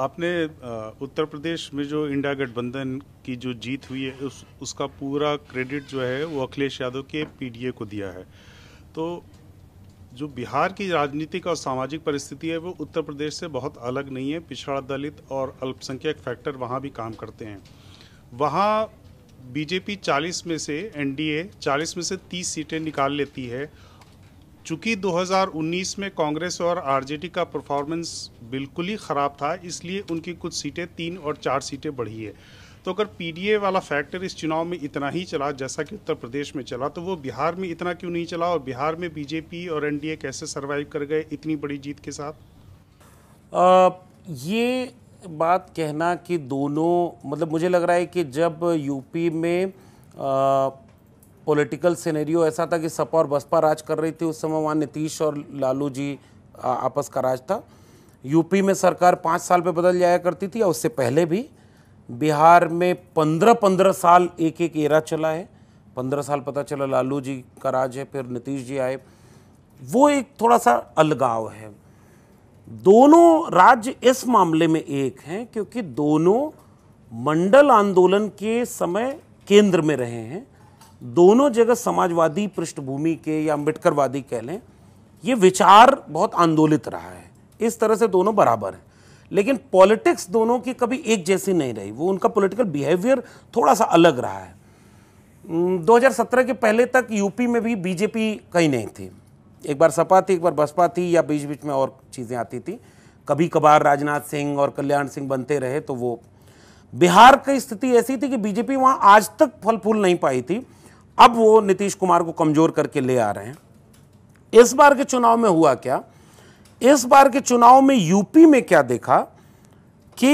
आपने उत्तर प्रदेश में जो इंडिया गठबंधन की जो जीत हुई है उस उसका पूरा क्रेडिट जो है वो अखिलेश यादव के पीडीए को दिया है तो जो बिहार की राजनीतिक और सामाजिक परिस्थिति है वो उत्तर प्रदेश से बहुत अलग नहीं है पिछड़ा दलित और अल्पसंख्यक फैक्टर वहाँ भी काम करते हैं वहाँ बीजेपी 40 में से एनडीए 40 में से 30 सीटें निकाल लेती है चूंकि 2019 में कांग्रेस और आरजेडी का परफॉर्मेंस बिल्कुल ही ख़राब था इसलिए उनकी कुछ सीटें तीन और चार सीटें बढ़ी है तो अगर पीडीए वाला फैक्टर इस चुनाव में इतना ही चला जैसा कि उत्तर प्रदेश में चला तो वो बिहार में इतना क्यों नहीं चला और बिहार में बीजेपी और एनडीए कैसे सर्वाइव कर गए इतनी बड़ी जीत के साथ आ, ये बात कहना कि दोनों मतलब मुझे लग रहा है कि जब यूपी में आ, पॉलिटिकल सिनेरियो ऐसा था कि सपा और बसपा राज कर रही थी उस समय वहाँ नीतीश और लालू जी आ, आपस का राज था यूपी में सरकार पाँच साल पे बदल जाया करती थी और उससे पहले भी बिहार में पंद्रह पंद्रह साल एक एक एरा चला है पंद्रह साल पता चला लालू जी का राज है फिर नीतीश जी आए वो एक थोड़ा सा अलगाव है दोनों राज्य इस मामले में एक हैं क्योंकि दोनों मंडल आंदोलन के समय केंद्र में रहे हैं दोनों जगह समाजवादी पृष्ठभूमि के या अंबेडकरवादी कह लें ये विचार बहुत आंदोलित रहा है इस तरह से दोनों बराबर हैं लेकिन पॉलिटिक्स दोनों की कभी एक जैसी नहीं रही वो उनका पॉलिटिकल बिहेवियर थोड़ा सा अलग रहा है 2017 के पहले तक यूपी में भी बीजेपी कहीं नहीं थी एक बार सपा थी एक बार बसपा थी या बीच बीच में और चीज़ें आती थी कभी कभार राजनाथ सिंह और कल्याण सिंह बनते रहे तो वो बिहार की स्थिति ऐसी थी कि बीजेपी वहाँ आज तक फल फूल नहीं पाई थी अब वो नीतीश कुमार को कमज़ोर करके ले आ रहे हैं इस बार के चुनाव में हुआ क्या इस बार के चुनाव में यूपी में क्या देखा कि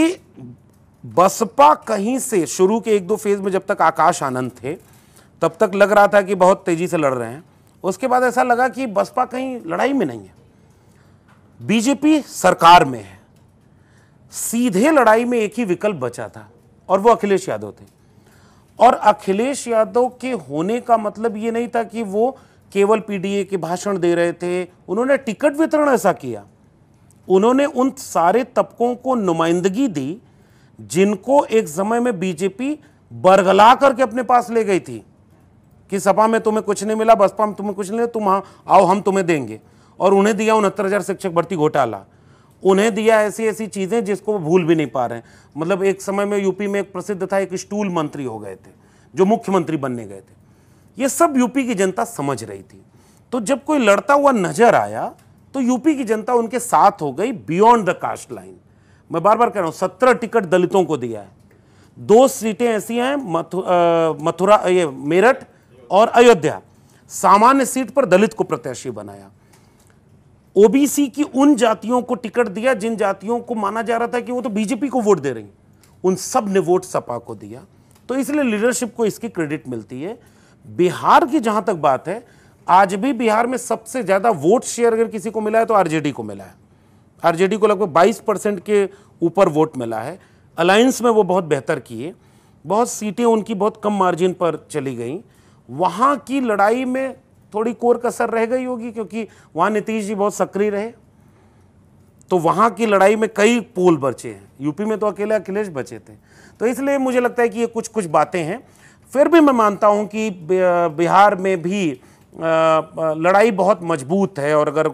बसपा कहीं से शुरू के एक दो फेज में जब तक आकाश आनंद थे तब तक लग रहा था कि बहुत तेजी से लड़ रहे हैं उसके बाद ऐसा लगा कि बसपा कहीं लड़ाई में नहीं है बीजेपी सरकार में है सीधे लड़ाई में एक ही विकल्प बचा था और वो अखिलेश यादव थे और अखिलेश यादव के होने का मतलब ये नहीं था कि वो केवल पीडीए के भाषण दे रहे थे उन्होंने टिकट वितरण ऐसा किया उन्होंने उन सारे तबकों को नुमाइंदगी दी जिनको एक समय में बीजेपी बरगला करके अपने पास ले गई थी कि सपा में तुम्हें कुछ नहीं मिला बसपा में तुम्हें कुछ नहीं मिला तुम हाँ आओ हम तुम्हें देंगे और उन्हें दिया उनहत्तर हज़ार शिक्षक भर्ती घोटाला उन्हें दिया ऐसी ऐसी चीज़ें जिसको वो भूल भी नहीं पा रहे मतलब एक समय में यूपी में एक प्रसिद्ध था एक स्टूल मंत्री हो गए थे जो मुख्यमंत्री बनने गए थे ये सब यूपी की जनता समझ रही थी तो जब कोई लड़ता हुआ नजर आया तो यूपी की जनता उनके साथ हो गई बियॉन्ड द कास्ट लाइन मैं बार बार कह रहा हूँ सत्रह टिकट दलितों को दिया है दो सीटें ऐसी हैं मथुरा ये मेरठ और अयोध्या सामान्य सीट पर दलित को प्रत्याशी बनाया ओबीसी की उन जातियों को टिकट दिया जिन जातियों को माना जा रहा था कि वो तो बीजेपी को वोट दे रही उन सब ने वोट सपा को दिया तो इसलिए लीडरशिप को इसकी क्रेडिट मिलती है बिहार की जहां तक बात है आज भी बिहार में सबसे ज्यादा वोट शेयर अगर किसी को मिला है तो आरजेडी को मिला है आरजेडी को लगभग 22 परसेंट के ऊपर वोट मिला है अलायंस में वो बहुत बेहतर किए बहुत सीटें उनकी बहुत कम मार्जिन पर चली गई वहाँ की लड़ाई में थोड़ी कोर कसर रह गई होगी क्योंकि वहां नीतीश जी बहुत सक्रिय रहे तो वहां की लड़ाई में कई पोल बचे हैं यूपी में तो अकेले अखिलेश बचे थे तो इसलिए मुझे लगता है कि ये कुछ कुछ बातें हैं फिर भी मैं मानता हूं कि बिहार में भी लड़ाई बहुत मजबूत है और अगर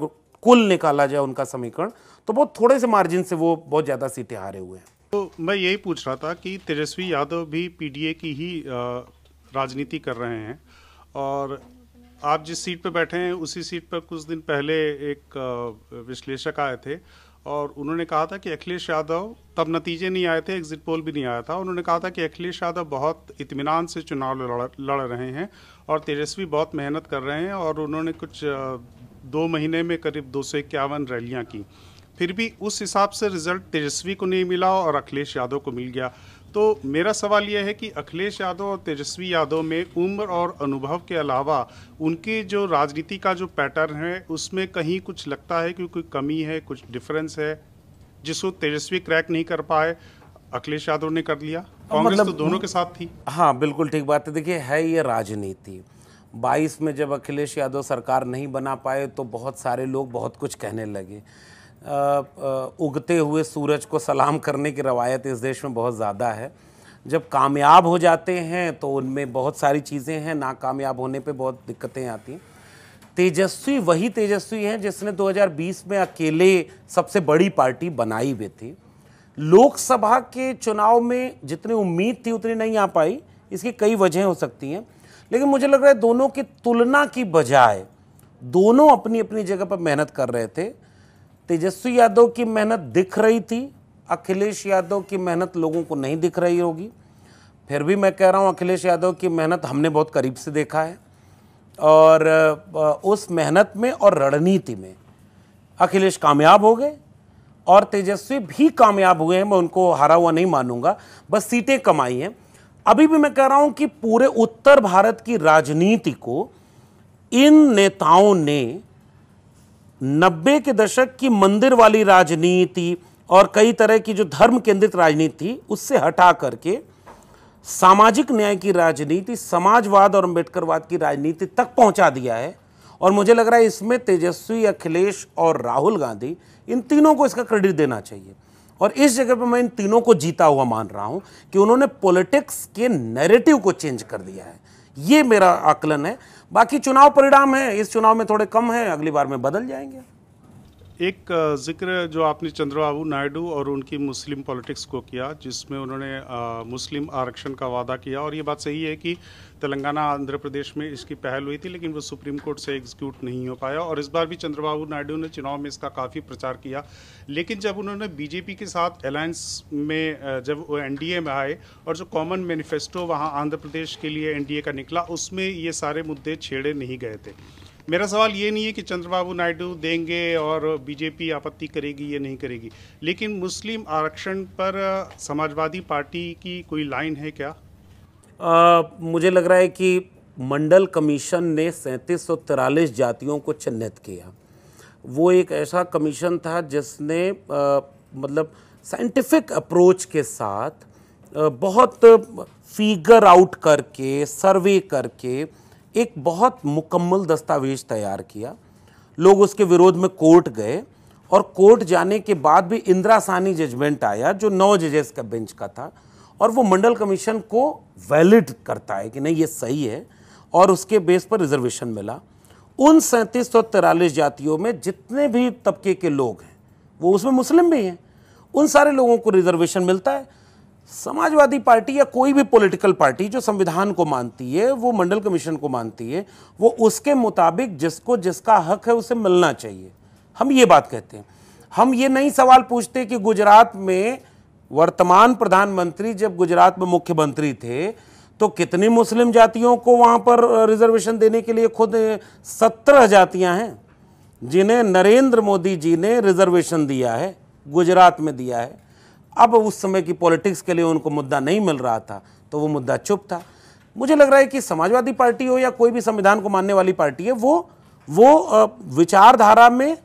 कुल निकाला जाए उनका समीकरण तो बहुत थोड़े से मार्जिन से वो बहुत ज़्यादा सीटें हारे हुए हैं तो मैं यही पूछ रहा था कि तेजस्वी यादव भी पीडीए की ही राजनीति कर रहे हैं और आप जिस सीट पर बैठे हैं उसी सीट पर कुछ दिन पहले एक विश्लेषक आए थे और उन्होंने कहा था कि अखिलेश यादव तब नतीजे नहीं आए थे एग्जिट पोल भी नहीं आया था उन्होंने कहा था कि अखिलेश यादव बहुत इतमान से चुनाव लड़ लड़ रहे हैं और तेजस्वी बहुत मेहनत कर रहे हैं और उन्होंने कुछ दो महीने में करीब दो सौ इक्यावन रैलियाँ की फिर भी उस हिसाब से रिजल्ट तेजस्वी को नहीं मिला और अखिलेश यादव को मिल गया तो मेरा सवाल यह है कि अखिलेश यादव और तेजस्वी यादव में उम्र और अनुभव के अलावा उनके जो राजनीति का जो पैटर्न है उसमें कहीं कुछ लगता है कि कोई कमी है कुछ डिफरेंस है जिसको तेजस्वी क्रैक नहीं कर पाए अखिलेश यादव ने कर लिया कांग्रेस तो मतलब, तो दोनों के साथ थी हाँ बिल्कुल ठीक बात है देखिए है ये राजनीति 22 में जब अखिलेश यादव सरकार नहीं बना पाए तो बहुत सारे लोग बहुत कुछ कहने लगे उगते हुए सूरज को सलाम करने की रवायत इस देश में बहुत ज़्यादा है जब कामयाब हो जाते हैं तो उनमें बहुत सारी चीज़ें हैं नाकामयाब होने पे बहुत दिक्कतें आती हैं तेजस्वी वही तेजस्वी हैं जिसने 2020 में अकेले सबसे बड़ी पार्टी बनाई हुई थी लोकसभा के चुनाव में जितनी उम्मीद थी उतनी नहीं आ पाई इसकी कई वजहें हो सकती हैं लेकिन मुझे लग रहा है दोनों की तुलना की बजाय दोनों अपनी अपनी जगह पर मेहनत कर रहे थे तेजस्वी यादव की मेहनत दिख रही थी अखिलेश यादव की मेहनत लोगों को नहीं दिख रही होगी फिर भी मैं कह रहा हूँ अखिलेश यादव की मेहनत हमने बहुत करीब से देखा है और उस मेहनत में और रणनीति में अखिलेश कामयाब हो गए और तेजस्वी भी कामयाब हुए हैं मैं उनको हारा हुआ नहीं मानूंगा बस सीटें कमाई हैं अभी भी मैं कह रहा हूं कि पूरे उत्तर भारत की राजनीति को इन नेताओं ने नब्बे के दशक की मंदिर वाली राजनीति और कई तरह की जो धर्म केंद्रित राजनीति थी उससे हटा करके सामाजिक न्याय की राजनीति समाजवाद और अम्बेडकरवाद की राजनीति तक पहुंचा दिया है और मुझे लग रहा है इसमें तेजस्वी अखिलेश और राहुल गांधी इन तीनों को इसका क्रेडिट देना चाहिए और इस जगह पर मैं इन तीनों को जीता हुआ मान रहा हूं कि उन्होंने पॉलिटिक्स के नैरेटिव को चेंज कर दिया है ये मेरा आकलन है बाकी चुनाव परिणाम है इस चुनाव में थोड़े कम है अगली बार में बदल जाएंगे एक जिक्र जो आपने चंद्रबाबू नायडू और उनकी मुस्लिम पॉलिटिक्स को किया जिसमें उन्होंने आ, मुस्लिम आरक्षण का वादा किया और ये बात सही है कि तेलंगाना आंध्र प्रदेश में इसकी पहल हुई थी लेकिन वो सुप्रीम कोर्ट से एग्जीक्यूट नहीं हो पाया और इस बार भी चंद्रबाबू नायडू ने चुनाव में इसका काफ़ी प्रचार किया लेकिन जब उन्होंने बीजेपी के साथ अलायंस में जब वो एन में आए और जो कॉमन मैनिफेस्टो वहाँ आंध्र प्रदेश के लिए एन का निकला उसमें ये सारे मुद्दे छेड़े नहीं गए थे मेरा सवाल ये नहीं है कि चंद्रबाबू नायडू देंगे और बीजेपी आपत्ति करेगी या नहीं करेगी लेकिन मुस्लिम आरक्षण पर समाजवादी पार्टी की कोई लाइन है क्या आ, मुझे लग रहा है कि मंडल कमीशन ने सैंतीस सौ तिरालीस जातियों को चिन्हित किया वो एक ऐसा कमीशन था जिसने आ, मतलब साइंटिफिक अप्रोच के साथ आ, बहुत फिगर आउट करके सर्वे करके एक बहुत मुकम्मल दस्तावेज तैयार किया लोग उसके विरोध में कोर्ट गए और कोर्ट जाने के बाद भी इंदिरा सानी जजमेंट आया जो नौ जजेस का बेंच का था और वो मंडल कमीशन को वैलिड करता है कि नहीं ये सही है और उसके बेस पर रिजर्वेशन मिला उन सैंतीस सौ तिरालीस जातियों में जितने भी तबके के लोग हैं वो उसमें मुस्लिम भी हैं उन सारे लोगों को रिजर्वेशन मिलता है समाजवादी पार्टी या कोई भी पॉलिटिकल पार्टी जो संविधान को मानती है वो मंडल कमीशन को मानती है वो उसके मुताबिक जिसको जिसका हक है उसे मिलना चाहिए हम ये बात कहते हैं हम ये नहीं सवाल पूछते कि गुजरात में वर्तमान प्रधानमंत्री जब गुजरात में मुख्यमंत्री थे तो कितनी मुस्लिम जातियों को वहाँ पर रिजर्वेशन देने के लिए खुद सत्रह जातियाँ हैं जिन्हें नरेंद्र मोदी जी ने रिजर्वेशन दिया है गुजरात में दिया है अब उस समय की पॉलिटिक्स के लिए उनको मुद्दा नहीं मिल रहा था तो वो मुद्दा चुप था मुझे लग रहा है कि समाजवादी पार्टी हो या कोई भी संविधान को मानने वाली पार्टी है वो वो विचारधारा में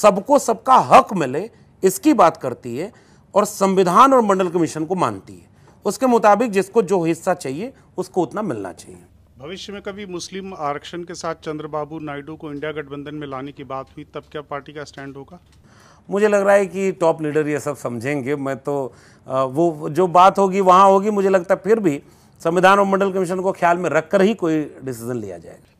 सबको सबका हक मिले इसकी बात करती है और संविधान और मंडल कमीशन को मानती है उसके मुताबिक जिसको जो हिस्सा चाहिए उसको उतना मिलना चाहिए भविष्य में कभी मुस्लिम आरक्षण के साथ चंद्रबाबू नायडू को इंडिया गठबंधन में लाने की बात हुई तब क्या पार्टी का स्टैंड होगा मुझे लग रहा है कि टॉप लीडर ये सब समझेंगे मैं तो वो जो बात होगी वहाँ होगी मुझे लगता है फिर भी संविधान और मंडल कमीशन को ख्याल में रखकर ही कोई डिसीजन लिया जाएगा